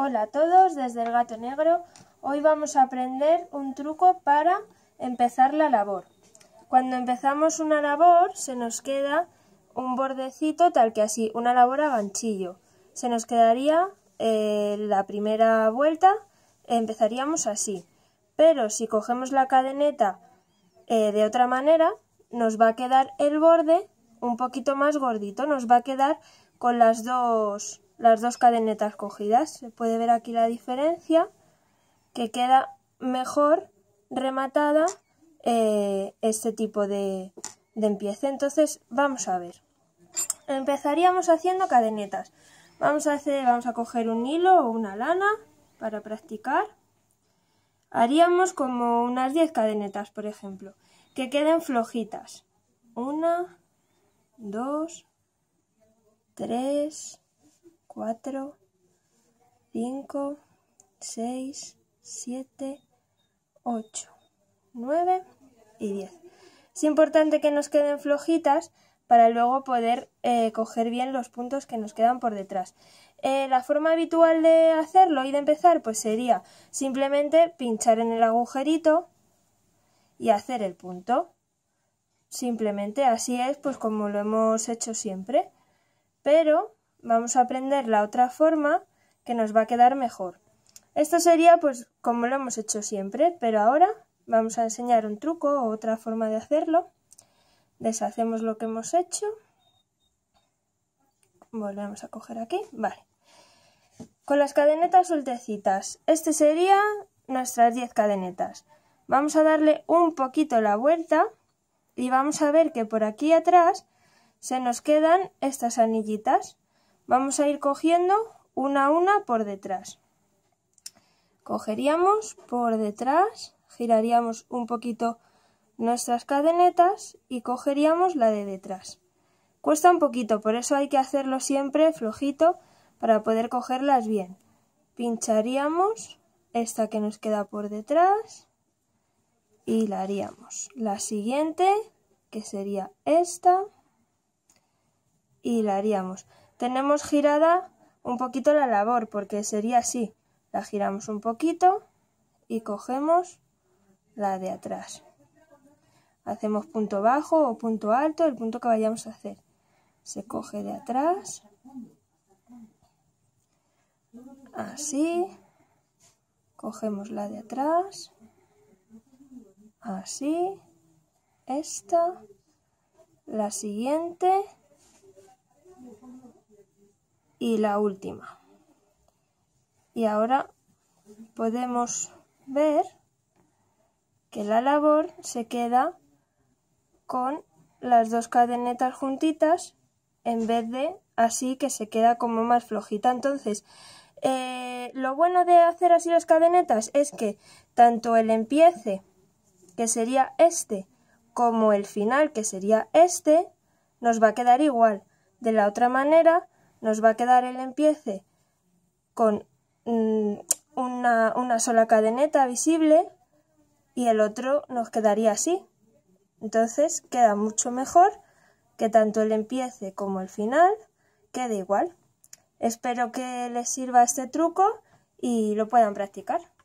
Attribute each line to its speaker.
Speaker 1: Hola a todos, desde el gato negro. Hoy vamos a aprender un truco para empezar la labor. Cuando empezamos una labor se nos queda un bordecito tal que así, una labor a ganchillo. Se nos quedaría eh, la primera vuelta, empezaríamos así. Pero si cogemos la cadeneta eh, de otra manera, nos va a quedar el borde un poquito más gordito, nos va a quedar con las dos las dos cadenetas cogidas. Se puede ver aquí la diferencia que queda mejor rematada eh, este tipo de, de empiece. Entonces vamos a ver. Empezaríamos haciendo cadenetas. Vamos a, hacer, vamos a coger un hilo o una lana para practicar. Haríamos como unas 10 cadenetas, por ejemplo, que queden flojitas. Una, dos, tres, 4, 5, 6, 7, 8, 9 y 10. Es importante que nos queden flojitas para luego poder eh, coger bien los puntos que nos quedan por detrás. Eh, la forma habitual de hacerlo y de empezar pues sería simplemente pinchar en el agujerito y hacer el punto. Simplemente así es pues como lo hemos hecho siempre. Pero vamos a aprender la otra forma que nos va a quedar mejor. Esto sería pues como lo hemos hecho siempre, pero ahora vamos a enseñar un truco o otra forma de hacerlo. Deshacemos lo que hemos hecho. Volvemos a coger aquí, vale. Con las cadenetas sueltecitas, este sería nuestras 10 cadenetas. Vamos a darle un poquito la vuelta y vamos a ver que por aquí atrás se nos quedan estas anillitas. Vamos a ir cogiendo una a una por detrás. Cogeríamos por detrás, giraríamos un poquito nuestras cadenetas y cogeríamos la de detrás. Cuesta un poquito, por eso hay que hacerlo siempre flojito para poder cogerlas bien. Pincharíamos esta que nos queda por detrás y la haríamos. La siguiente, que sería esta, y la haríamos. Tenemos girada un poquito la labor, porque sería así. La giramos un poquito y cogemos la de atrás. Hacemos punto bajo o punto alto, el punto que vayamos a hacer. Se coge de atrás. Así. Cogemos la de atrás. Así. Esta. La siguiente y la última. Y ahora podemos ver que la labor se queda con las dos cadenetas juntitas en vez de así que se queda como más flojita. Entonces, eh, lo bueno de hacer así las cadenetas es que tanto el empiece, que sería este, como el final, que sería este, nos va a quedar igual. De la otra manera, nos va a quedar el empiece con mm, una, una sola cadeneta visible y el otro nos quedaría así. Entonces queda mucho mejor que tanto el empiece como el final quede igual. Espero que les sirva este truco y lo puedan practicar.